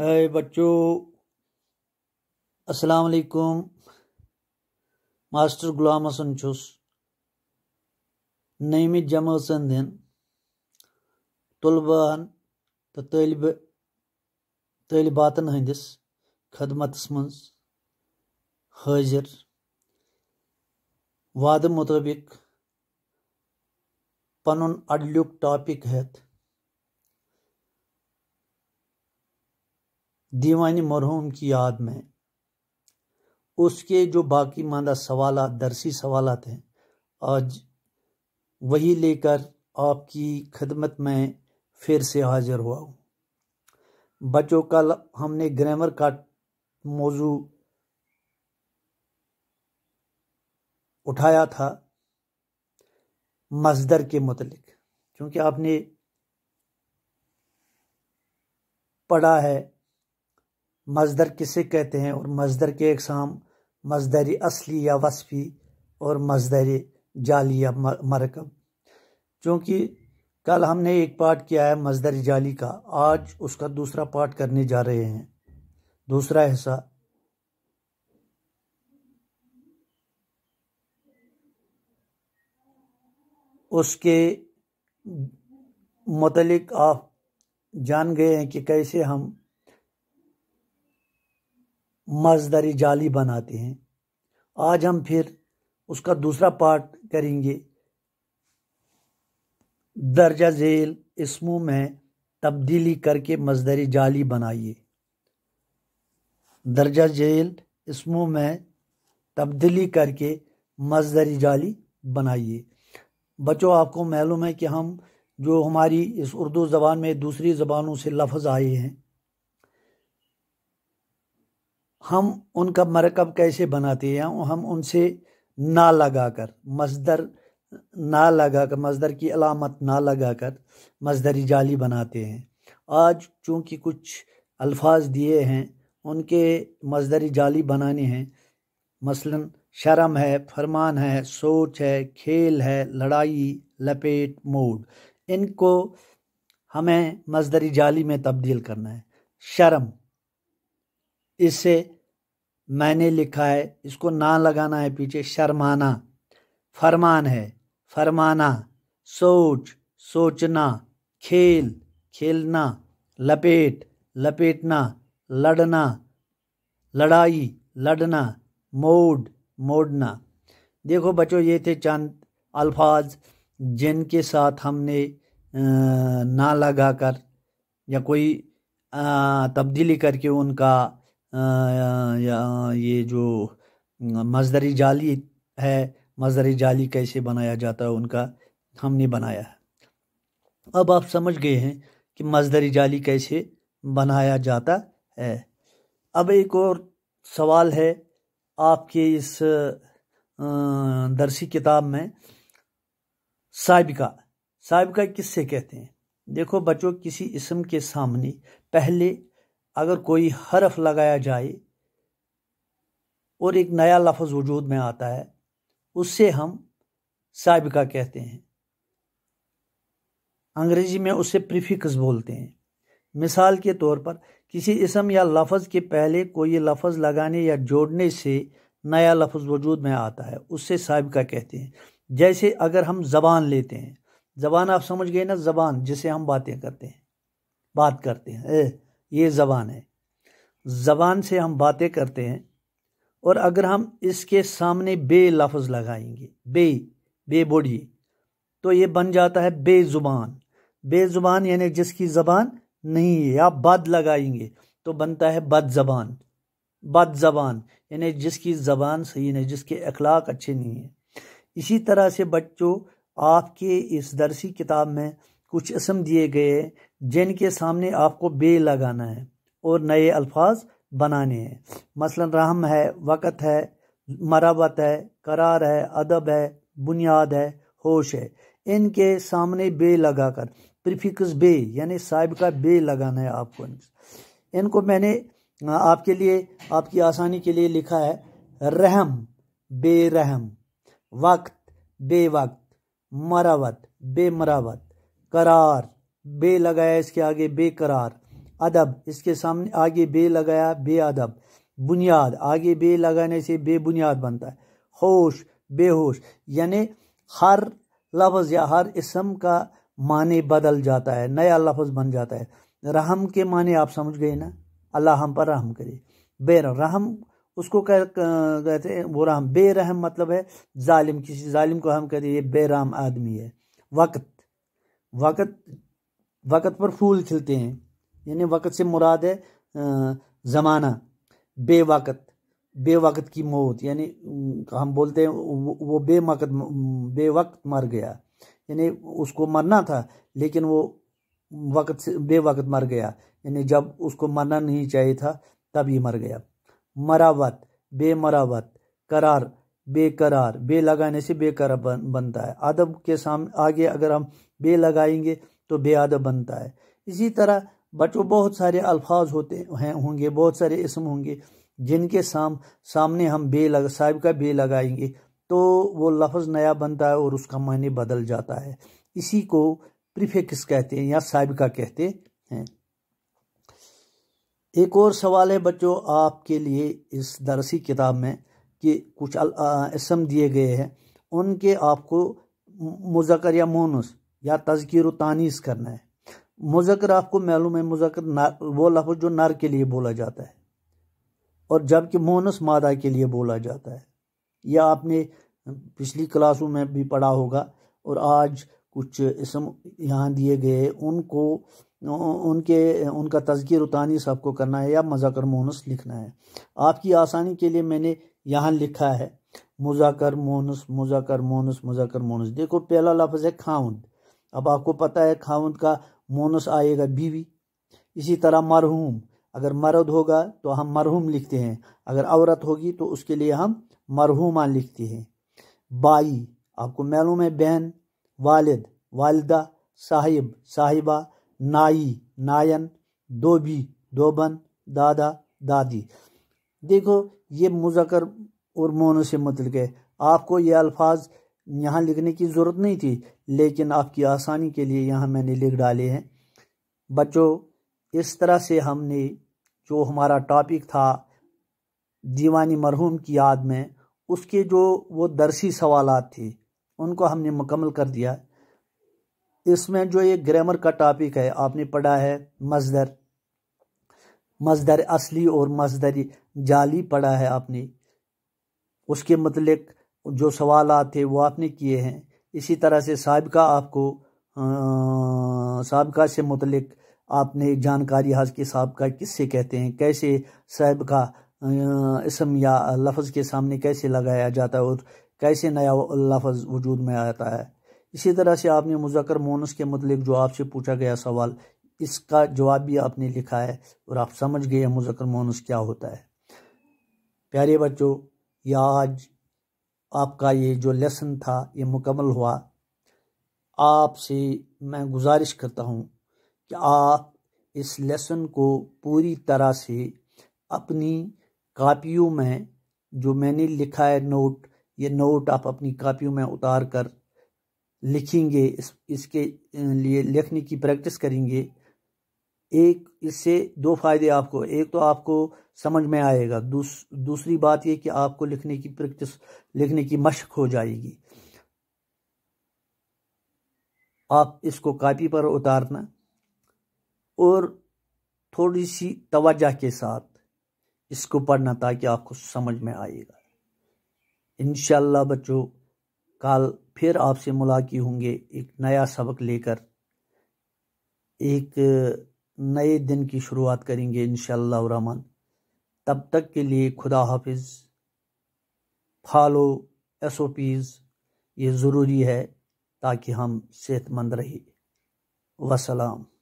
हाय बच्चों अस्सलाम वालेकुम मास्टर गुलाम हसन छुस नमि जमा संदन तुलबान तो तलब तलबात हंदिस खदमत मंज हाजिर वाद मुताबिक पन अडलुक टॉपिक हेत दीवान मरहूम की याद में उसके जो बाकी मादा सवाल दरसी सवाल हैं आज वही लेकर आपकी खदमत में फिर से हाजिर हुआ हूँ बच्चों कल हमने ग्रामर का मौजू उठाया था मजदर के मतलब क्योंकि आपने पढ़ा है मजदर किसे कहते हैं और मजदर के एकसाम मजदरी असली या वसफ़ी और मजदरी जाली या मरकब चूँकि कल हमने एक पार्ट किया है मजदर जाली का आज उसका दूसरा पार्ट करने जा रहे हैं दूसरा हिस्सा उसके मतलब आप जान गए हैं कि कैसे हम मज़दारी जाली बनाते हैं आज हम फिर उसका दूसरा पार्ट करेंगे दर्जा झेल इसमों में तब्दीली करके मजदरी जाली बनाइए दर्जा झेल इसमों में तब्दीली करके मजदरी जाली बनाइए बच्चों आपको मालूम है कि हम जो हमारी इस उर्दू ज़बान में दूसरी ज़बानों से लफ्ज़ आए हैं हम उनका मरकब कैसे बनाते हैं हम उनसे ना लगा कर मजदर ना लगा कर मजदर की अलामत ना लगा कर मजदरी जाली बनाते हैं आज चूँकि कुछ अल्फाज दिए हैं उनके मजदरी जाली बनाने हैं मसलन शर्म है फरमान है सोच है खेल है लड़ाई लपेट मोड इनको हमें मजदरी जाली में तब्दील करना है शर्म इससे मैंने लिखा है इसको ना लगाना है पीछे शर्माना फरमान है फरमाना सोच सोचना खेल खेलना लपेट लपेटना लड़ना लड़ाई लड़ना मोड मोड़ना देखो बच्चों ये थे चंद अल्फाज जिनके साथ हमने ना लगा कर या कोई तब्दीली करके उनका या ये जो मजदरी जाली है मजदरी जाली कैसे बनाया जाता है उनका हमने बनाया है अब आप समझ गए हैं कि मजदरी जाली कैसे बनाया जाता है अब एक और सवाल है आपके इस दरसी किताब में साबिका साबिका किससे कहते हैं देखो बच्चों किसी इसम के सामने पहले अगर कोई हरफ लगाया जाए और एक नया लफ्ज़ वजूद में आता है उससे हम सबका कहते हैं अंग्रेज़ी में उसे प्रिफिक्स बोलते हैं मिसाल के तौर पर किसी इसम या लफ्ज़ के पहले कोई लफ्ज़ लगाने या जोड़ने से नया लफ्ज़ वजूद में आता है उससे सबका कहते हैं जैसे अगर हम ज़बान लेते हैं ज़बान आप समझ गए ना ज़बान जिसे हम बातें करते हैं बात करते हैं ए, ये ज़बान है ज़बान से हम बातें करते हैं और अगर हम इसके सामने बे लफ्ज़ लगाएंगे बे बे बोलिए तो ये बन जाता है बेज़ुबान बेज़ुबान यानी जिसकी ज़बान नहीं है आप बद लगाएंगे तो बनता है बद ज़बान बद ज़बान यानी जिसकी ज़बान सही नहीं जिसके अखलाक अच्छे नहीं हैं इसी तरह से बच्चों आपके इस दरसी किताब में कुछ इसम दिए गए जिनके सामने आपको बे लगाना है और नए अल्फाज बनाने हैं मसलन रहम है वक़्त है मरावत है करार है अदब है बुनियाद है होश है इनके सामने बे लगा कर प्रिफिक्स बे यानी साहिब का बे लगाना है आपको इनको मैंने आपके लिए आपकी आसानी के लिए लिखा है रहम बेरहम वक्त बेवक्त मरावत बेमरावत करार बे लगाया इसके आगे बेकरार अदब इसके सामने आगे बे लगाया बेअदब बुनियाद आगे बे लगाने से बेबुनियाद बनता है होश बेहोश यानी हर लफ्ज़ या हर इसम का माने बदल जाता है नया लफ्ज़ बन जाता है रहम के माने आप समझ गए ना अल्लाह हम पर रहम करे बेर रहम उसको कह कहते हैं वो रहम बेरहम मतलब है जालिम किसी जालिम को हम कहते हैं ये बेराम आदमी है वक्त वक़्त वक़्त पर फूल खिलते हैं यानी वक़्त से मुराद है ज़माना बेवक़्त बेवक़्त की मौत यानी हम बोलते हैं वो बे बेवक्त मर गया यानी उसको मरना था लेकिन वो वक़्त से वक़्त मर गया यानी जब उसको मरना नहीं चाहिए था तब ही मर गया मरावत बेमरावत करार बेकरार बे लगाने से बेकरार बन, बनता है अदब के सामने आगे अगर हम बे लगाएंगे तो बेअदब बनता है इसी तरह बच्चों बहुत सारे अल्फाज होते हैं होंगे बहुत सारे इसम होंगे जिनके साम सामने हम बे लग साहिब का बे लगाएंगे तो वो लफ्ज़ नया बनता है और उसका मायने बदल जाता है इसी को प्रिफिक्स कहते हैं या साबिका कहते हैं एक और सवाल है बच्चों आपके लिए इस दरसी किताब में के कुछ इसम दिए गए हैं उनके आपको मुजकर या मोनस या तजकीर तानीस करना है मुजकर आपको मालूम है मुजकर वो लफ्ज़ जो नर के लिए बोला जाता है और जबकि मोनस मादा के लिए बोला जाता है यह आपने पिछली क्लासों में भी पढ़ा होगा और आज कुछ इसम यहाँ दिए गए उनको उनके उनका तस्कर तानीस आपको करना है या मजाकर मोनस लिखना है आपकी आसानी के लिए मैंने यहाँ लिखा है मुजाकर मोनस मुजाकर मोनस मुजाकर मोनस देखो पहला लफ्ज़ है खाउंद अब आपको पता है खाउंद का मोनस आएगा बीवी इसी तरह मरहूम अगर मर्द होगा तो हम मरहूम लिखते हैं अगर औरत होगी तो उसके लिए हम मरहूमा लिखते हैं बाई आपको मालूम है बहन वालिद वालदा साहिब साहिबा नाई नायन दोबी दोबन दादा दादी देखो ये मुजकर और मोनो से मतलब है आपको ये अल्फाज यहाँ लिखने की ज़रूरत नहीं थी लेकिन आपकी आसानी के लिए यहाँ मैंने लिख डाले हैं बच्चों इस तरह से हमने जो हमारा टॉपिक था दीवानी मरहूम की याद में उसके जो वो दरसी सवाल थे उनको हमने मुकम्मल कर दिया इसमें जो ये ग्रामर का टॉपिक है आपने पढ़ा है मजदर मजदर असली और मजदरी जाली पड़ा है आपने उसके मतलब जो सवाल आते वो आपने किए हैं इसी तरह से सबका आपको सबका से मतलब आपने जानकारी हाज के सबका किससे कहते हैं कैसे सबका इसम या लफज के सामने कैसे लगाया जाता है और कैसे नया लफज वजूद में आता है इसी तरह से आपने मुजक्र मोनस के मतलब जो आपसे पूछा गया सवाल इसका जवाब भी आपने लिखा है और आप समझ गए मुजक्र मोनस क्या होता है प्यारे बच्चों यह आज आपका ये जो लेसन था ये मुकम्मल हुआ आपसे मैं गुजारिश करता हूँ कि आप इस लेसन को पूरी तरह से अपनी कापियों में जो मैंने लिखा है नोट ये नोट आप अपनी कापियों में उतार कर लिखेंगे इस इसके लिए लिखने की प्रैक्टिस करेंगे एक इससे दो फायदे आपको एक तो आपको समझ में आएगा दूस, दूसरी बात यह कि आपको लिखने की प्रैक्टिस लिखने की मशक हो जाएगी आप इसको कापी पर उतारना और थोड़ी सी तवज्जा के साथ इसको पढ़ना ताकि आपको समझ में आएगा इन बच्चों कल फिर आपसे मुलाकी होंगे एक नया सबक लेकर एक नए दिन की शुरुआत करेंगे इन रहमान तब तक के लिए खुदा हाफिज़ फॉलो एस ओ पीज़ ये ज़रूरी है ताकि हम सेहतमंद रहें वसलाम